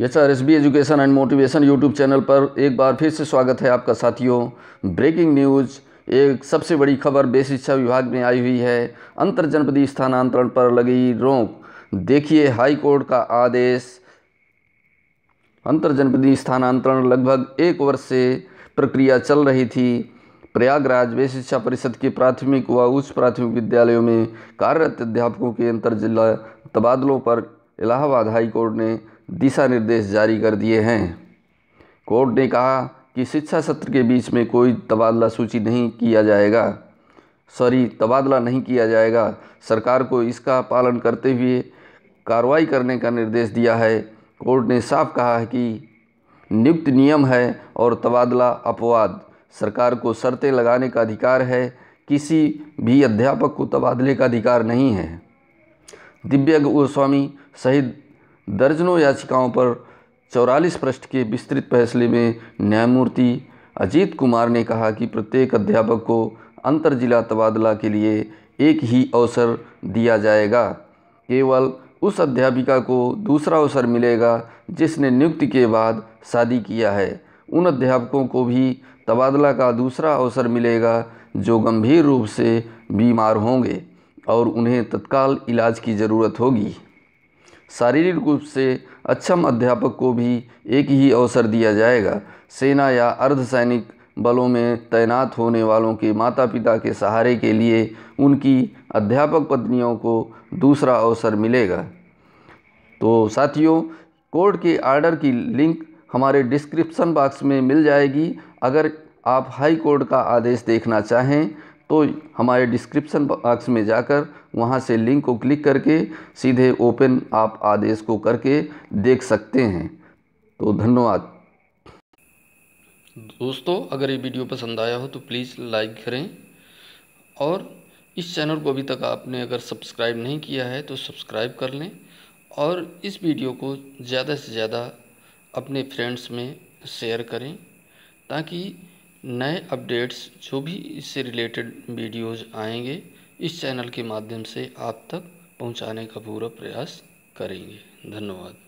yes sir S B education and motivation YouTube channel पर एक बार फिर से स्वागत है आपका साथियों ब्रेकिंग न्यूज़ एक सबसे बड़ी खबर बेस शिक्षा विभाग में आई हुई है अंतर जनपदीय स्थानांतरण पर लगी रोक देखिए हाई कोर्ट का आदेश अंतर जनपदीय स्थानांतरण लगभग एक वर्ष से प्रक्रिया चल रही थी प्रयागराज बे शिक्षा परिषद के प्राथमिक व उच्च प्राथमिक विद्यालयों में कार्यरत अध्यापकों के अंतर जिला तबादलों पर इलाहाबाद हाईकोर्ट ने दिशा निर्देश जारी कर दिए हैं कोर्ट ने कहा कि शिक्षा सत्र के बीच में कोई तबादला सूची नहीं किया जाएगा सॉरी तबादला नहीं किया जाएगा सरकार को इसका पालन करते हुए कार्रवाई करने का निर्देश दिया है कोर्ट ने साफ कहा है कि नियुक्त नियम है और तबादला अपवाद सरकार को शर्तें लगाने का अधिकार है किसी भी अध्यापक को तबादले का अधिकार नहीं है दिव्य गोस्वामी सहित दर्जनों याचिकाओं पर चौरालीस पृष्ठ के विस्तृत फैसले में न्यायमूर्ति अजीत कुमार ने कहा कि प्रत्येक अध्यापक को अंतर जिला तबादला के लिए एक ही अवसर दिया जाएगा केवल उस अध्यापिका को दूसरा अवसर मिलेगा जिसने नियुक्ति के बाद शादी किया है उन अध्यापकों को भी तबादला का दूसरा अवसर मिलेगा जो गंभीर रूप से बीमार होंगे और उन्हें तत्काल इलाज की ज़रूरत होगी शारीरिक रूप से अक्षम अध्यापक को भी एक ही अवसर दिया जाएगा सेना या अर्धसैनिक बलों में तैनात होने वालों के माता पिता के सहारे के लिए उनकी अध्यापक पत्नियों को दूसरा अवसर मिलेगा तो साथियों कोर्ट के आर्डर की लिंक हमारे डिस्क्रिप्शन बॉक्स में मिल जाएगी अगर आप हाई कोर्ट का आदेश देखना चाहें तो हमारे डिस्क्रिप्सन बॉक्स में जाकर वहाँ से लिंक को क्लिक करके सीधे ओपन आप आदेश को करके देख सकते हैं तो धन्यवाद दोस्तों अगर ये वीडियो पसंद आया हो तो प्लीज़ लाइक करें और इस चैनल को अभी तक आपने अगर सब्सक्राइब नहीं किया है तो सब्सक्राइब कर लें और इस वीडियो को ज़्यादा से ज़्यादा अपने फ्रेंड्स में शेयर करें ताकि नए अपडेट्स जो भी इससे रिलेटेड वीडियोज़ आएंगे इस चैनल के माध्यम से आप तक पहुंचाने का पूरा प्रयास करेंगे धन्यवाद